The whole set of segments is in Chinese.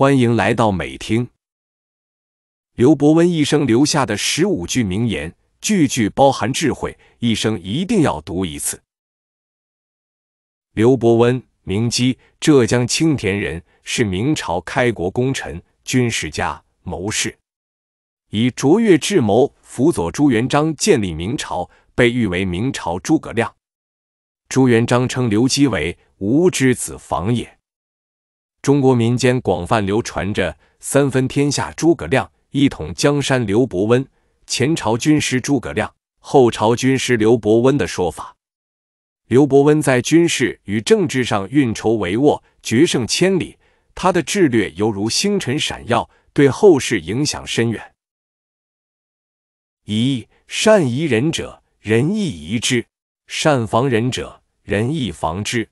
欢迎来到美听。刘伯温一生留下的十五句名言，句句包含智慧，一生一定要读一次。刘伯温，名基，浙江青田人，是明朝开国功臣、军事家、谋士，以卓越智谋辅佐朱元璋建立明朝，被誉为明朝诸葛亮。朱元璋称刘基为“吾之子房也”。中国民间广泛流传着“三分天下诸葛亮，一统江山刘伯温”。前朝军师诸葛亮，后朝军师刘伯温的说法。刘伯温在军事与政治上运筹帷幄，决胜千里，他的智略犹如星辰闪耀，对后世影响深远。一善疑人者，人亦疑之；善防人者，人亦防之。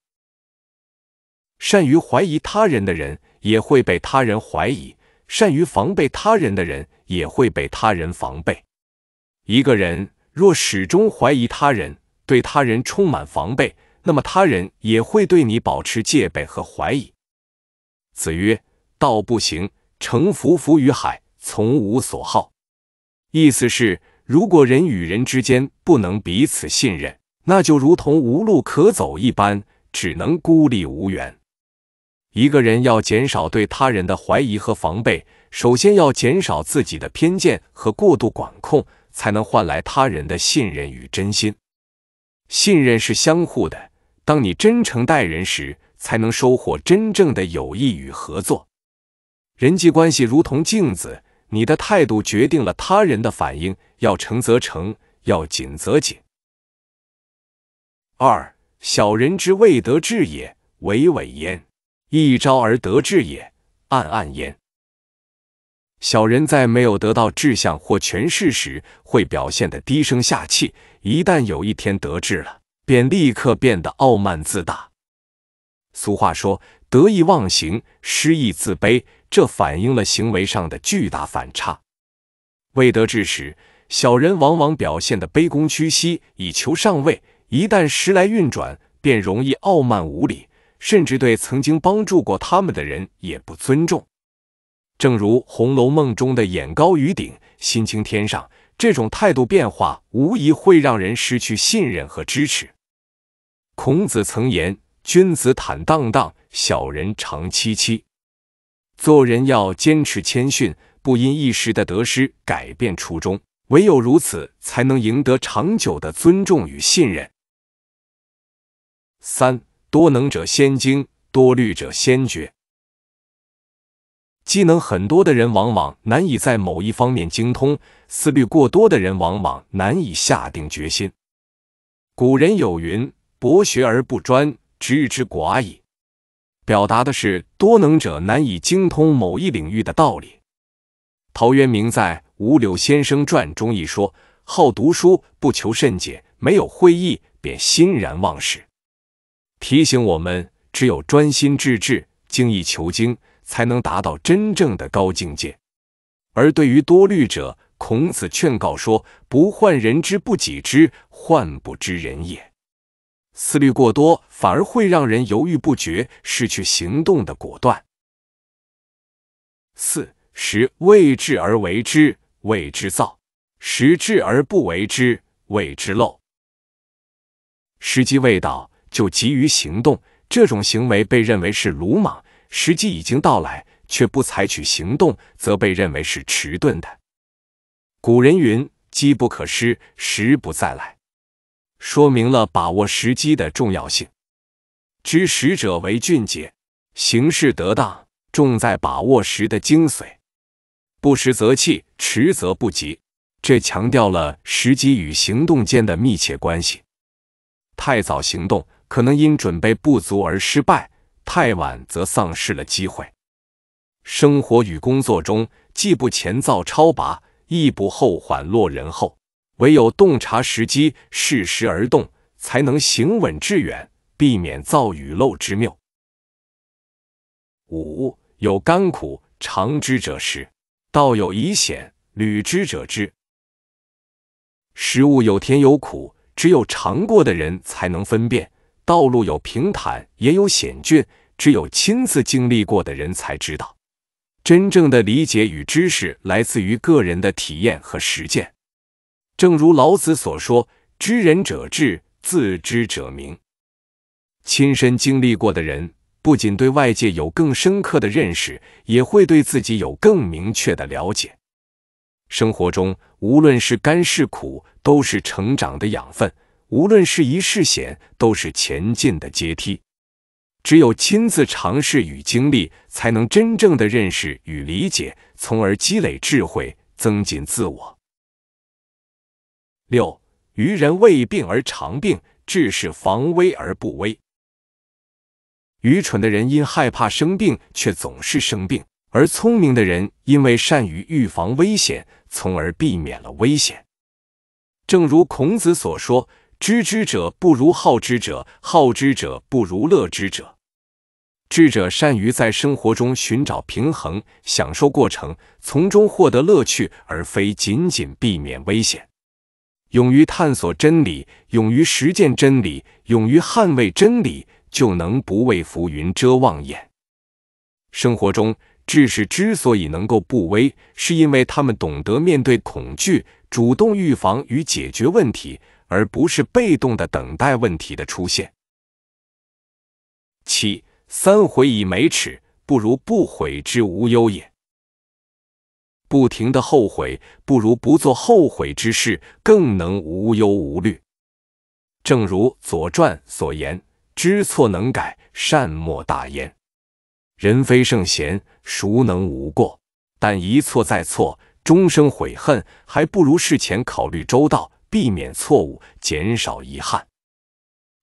善于怀疑他人的人，也会被他人怀疑；善于防备他人的人，也会被他人防备。一个人若始终怀疑他人，对他人充满防备，那么他人也会对你保持戒备和怀疑。子曰：“道不行，乘浮浮于海，从无所好。”意思是，如果人与人之间不能彼此信任，那就如同无路可走一般，只能孤立无援。一个人要减少对他人的怀疑和防备，首先要减少自己的偏见和过度管控，才能换来他人的信任与真心。信任是相互的，当你真诚待人时，才能收获真正的友谊与合作。人际关系如同镜子，你的态度决定了他人的反应。要诚则诚，要紧则紧。二小人之未得志也，萎萎焉。一招而得志也，暗暗焉。小人在没有得到志向或权势时，会表现得低声下气；一旦有一天得志了，便立刻变得傲慢自大。俗话说：“得意忘形，失意自卑。”这反映了行为上的巨大反差。未得志时，小人往往表现得卑躬屈膝，以求上位；一旦时来运转，便容易傲慢无礼。甚至对曾经帮助过他们的人也不尊重，正如《红楼梦》中的“眼高于顶，心轻天上”，这种态度变化无疑会让人失去信任和支持。孔子曾言：“君子坦荡荡，小人长戚戚。”做人要坚持谦逊，不因一时的得失改变初衷，唯有如此，才能赢得长久的尊重与信任。三。多能者先精，多虑者先觉。技能很多的人往往难以在某一方面精通，思虑过多的人往往难以下定决心。古人有云：“博学而不专，知之寡矣。”表达的是多能者难以精通某一领域的道理。陶渊明在《五柳先生传》中一说：“好读书，不求甚解，没有会意便欣然忘食。”提醒我们，只有专心致志、精益求精，才能达到真正的高境界。而对于多虑者，孔子劝告说：“不患人之不己知，患不知人也。”思虑过多，反而会让人犹豫不决，失去行动的果断。四时未至而为之，谓之躁；时至而不为之，谓之陋。时机未到。就急于行动，这种行为被认为是鲁莽；时机已经到来，却不采取行动，则被认为是迟钝的。古人云：“机不可失，时不再来”，说明了把握时机的重要性。知时者为俊杰，行事得当，重在把握时的精髓。不时则气，迟则不及，这强调了时机与行动间的密切关系。太早行动。可能因准备不足而失败，太晚则丧失了机会。生活与工作中，既不前造超拔，亦不后缓落人后，唯有洞察时机，适时而动，才能行稳致远，避免造雨漏之谬。五有甘苦尝之者食，道有以险履之者知。食物有甜有苦，只有尝过的人才能分辨。道路有平坦，也有险峻，只有亲自经历过的人才知道。真正的理解与知识来自于个人的体验和实践。正如老子所说：“知人者智，自知者明。”亲身经历过的人，不仅对外界有更深刻的认识，也会对自己有更明确的了解。生活中，无论是甘是苦，都是成长的养分。无论是一是险，都是前进的阶梯。只有亲自尝试与经历，才能真正的认识与理解，从而积累智慧，增进自我。六，愚人未病而常病，治是防危而不危。愚蠢的人因害怕生病，却总是生病；而聪明的人因为善于预防危险，从而避免了危险。正如孔子所说。知之者不如好之者，好之者不如乐之者。智者善于在生活中寻找平衡，享受过程，从中获得乐趣，而非仅仅避免危险。勇于探索真理，勇于实践真理，勇于捍卫真理，就能不畏浮云遮望眼。生活中，智士之所以能够不危，是因为他们懂得面对恐惧，主动预防与解决问题。而不是被动的等待问题的出现。七三悔已没耻，不如不悔之无忧也。不停的后悔，不如不做后悔之事，更能无忧无虑。正如《左传》所言：“知错能改，善莫大焉。”人非圣贤，孰能无过？但一错再错，终生悔恨，还不如事前考虑周到。避免错误，减少遗憾。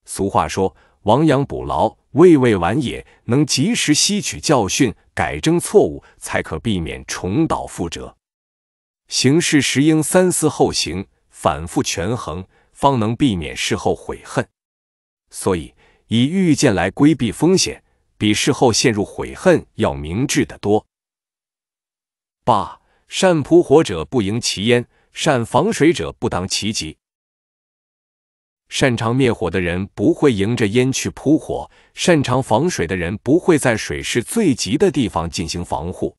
俗话说：“亡羊补牢，为未晚也。”能及时吸取教训，改正错误，才可避免重蹈覆辙。行事时应三思后行，反复权衡，方能避免事后悔恨。所以，以预见来规避风险，比事后陷入悔恨要明智得多。八，善扑火者不迎其烟。善防水者不当其极，擅长灭火的人不会迎着烟去扑火；擅长防水的人不会在水势最急的地方进行防护。《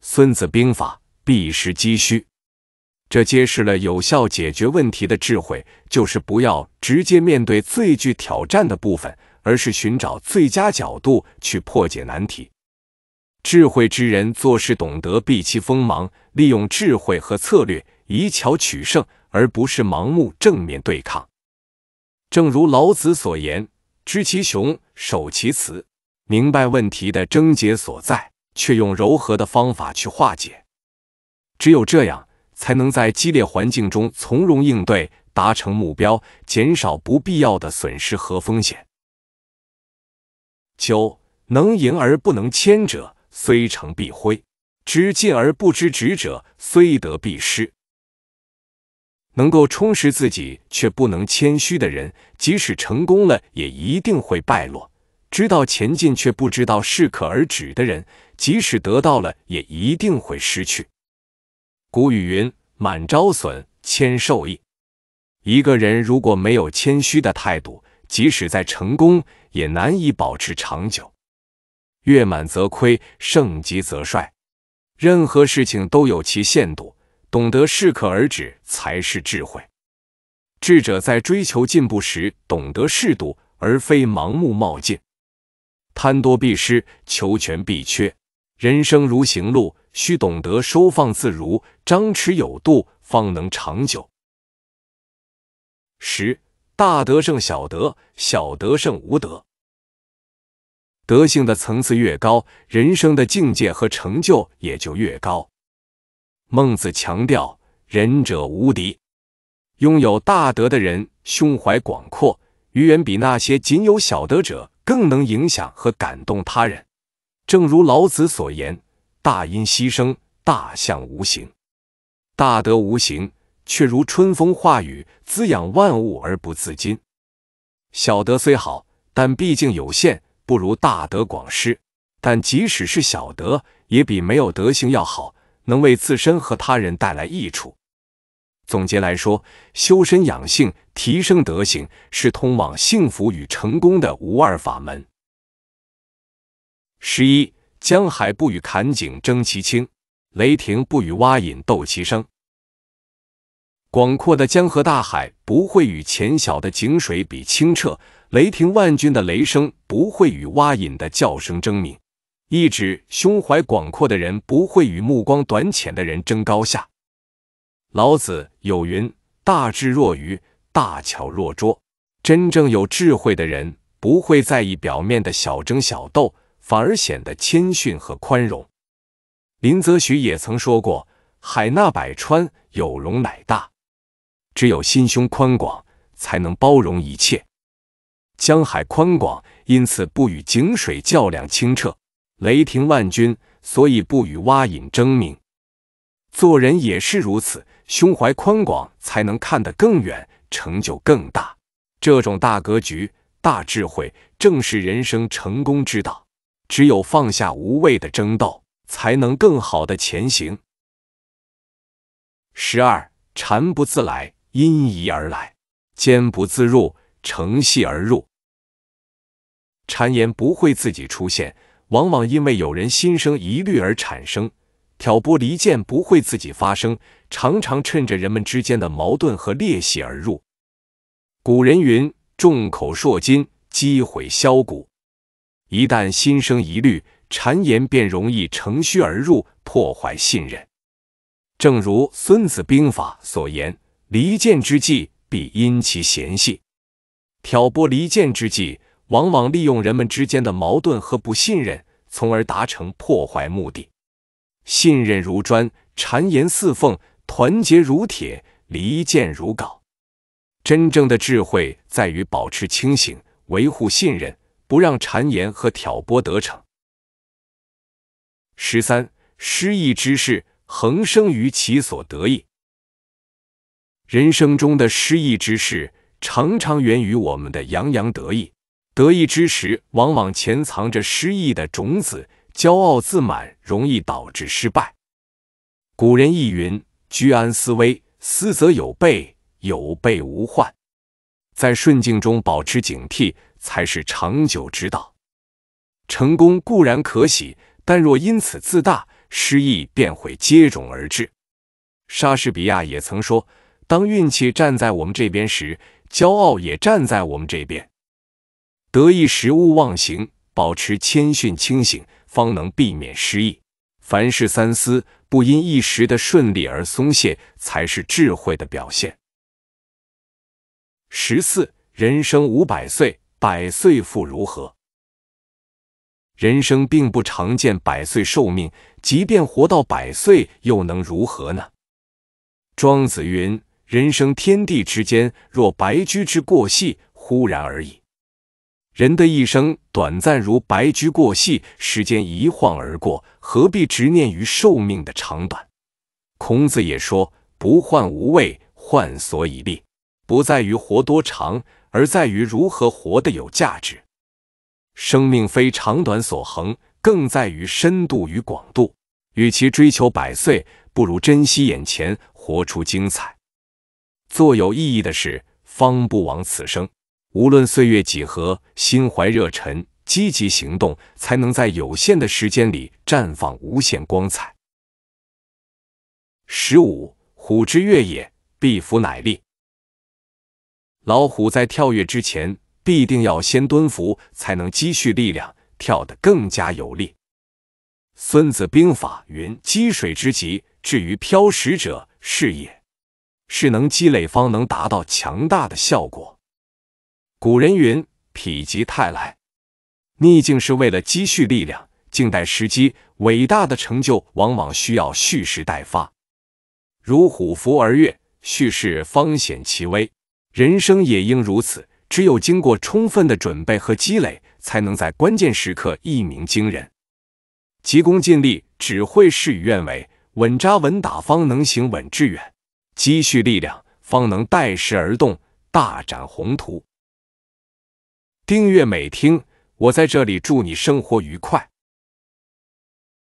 孙子兵法》避实击虚，这揭示了有效解决问题的智慧：就是不要直接面对最具挑战的部分，而是寻找最佳角度去破解难题。智慧之人做事懂得避其锋芒，利用智慧和策略以巧取胜，而不是盲目正面对抗。正如老子所言：“知其雄，守其雌。”明白问题的症结所在，却用柔和的方法去化解。只有这样，才能在激烈环境中从容应对，达成目标，减少不必要的损失和风险。九能赢而不能谦者。虽成必灰，知进而不知止者，虽得必失。能够充实自己却不能谦虚的人，即使成功了，也一定会败落；知道前进却不知道适可而止的人，即使得到了，也一定会失去。古语云：“满招损，谦受益。”一个人如果没有谦虚的态度，即使再成功，也难以保持长久。月满则亏，盛极则衰。任何事情都有其限度，懂得适可而止才是智慧。智者在追求进步时，懂得适度，而非盲目冒进。贪多必失，求全必缺。人生如行路，需懂得收放自如，张弛有度，方能长久。十大德胜小德，小德胜无德。德性的层次越高，人生的境界和成就也就越高。孟子强调“仁者无敌”，拥有大德的人胸怀广阔，远远比那些仅有小德者更能影响和感动他人。正如老子所言：“大音希声，大象无形。”大德无形，却如春风化雨，滋养万物而不自禁。小德虽好，但毕竟有限。不如大德广施，但即使是小德，也比没有德行要好，能为自身和他人带来益处。总结来说，修身养性、提升德行是通往幸福与成功的无二法门。十一，江海不与坎井争其清，雷霆不与蛙引斗其声。广阔的江河大海不会与浅小的井水比清澈。雷霆万钧的雷声不会与蛙引的叫声争鸣，意指胸怀广阔的人不会与目光短浅的人争高下。老子有云：“大智若愚，大巧若拙。”真正有智慧的人不会在意表面的小争小斗，反而显得谦逊和宽容。林则徐也曾说过：“海纳百川，有容乃大。”只有心胸宽广，才能包容一切。江海宽广，因此不与井水较量清澈；雷霆万钧，所以不与蛙蚓争鸣。做人也是如此，胸怀宽广，才能看得更远，成就更大。这种大格局、大智慧，正是人生成功之道。只有放下无谓的争斗，才能更好的前行。十二，禅不自来，因疑而来；坚不自入。乘隙而入，谗言不会自己出现，往往因为有人心生疑虑而产生；挑拨离间不会自己发生，常常趁着人们之间的矛盾和裂隙而入。古人云：“众口铄金，积毁销骨。”一旦心生疑虑，谗言便容易乘虚而入，破坏信任。正如《孙子兵法》所言：“离间之计，必因其嫌隙。”挑拨离间之计，往往利用人们之间的矛盾和不信任，从而达成破坏目的。信任如砖，谗言似凤，团结如铁，离间如镐。真正的智慧在于保持清醒，维护信任，不让谗言和挑拨得逞。十三，失意之事，恒生于其所得意。人生中的失意之事。常常源于我们的洋洋得意，得意之时往往潜藏着失意的种子。骄傲自满容易导致失败。古人亦云：“居安思危，思则有备，有备无患。”在顺境中保持警惕才是长久之道。成功固然可喜，但若因此自大，失意便会接踵而至。莎士比亚也曾说：“当运气站在我们这边时。”骄傲也站在我们这边，得意时勿忘形，保持谦逊清醒，方能避免失意。凡事三思，不因一时的顺利而松懈，才是智慧的表现。十四，人生五百岁，百岁复如何？人生并不常见百岁寿命，即便活到百岁，又能如何呢？庄子云。人生天地之间，若白驹之过隙，忽然而已。人的一生短暂如白驹过隙，时间一晃而过，何必执念于寿命的长短？孔子也说：“不患无位，患所以立。不在于活多长，而在于如何活得有价值。”生命非长短所恒，更在于深度与广度。与其追求百岁，不如珍惜眼前，活出精彩。做有意义的事，方不枉此生。无论岁月几何，心怀热忱，积极行动，才能在有限的时间里绽放无限光彩。十五，虎之跃也，必伏乃力。老虎在跳跃之前，必定要先蹲伏，才能积蓄力量，跳得更加有力。《孙子兵法》云：“积水之极，至于漂石者，是也。”是能积累，方能达到强大的效果。古人云：“否极泰来”，逆境是为了积蓄力量，静待时机。伟大的成就往往需要蓄势待发，如虎伏而跃，蓄势方显其威。人生也应如此，只有经过充分的准备和积累，才能在关键时刻一鸣惊人。急功近利只会事与愿违，稳扎稳打方能行稳致远。积蓄力量，方能待时而动，大展宏图。订阅美听，我在这里祝你生活愉快。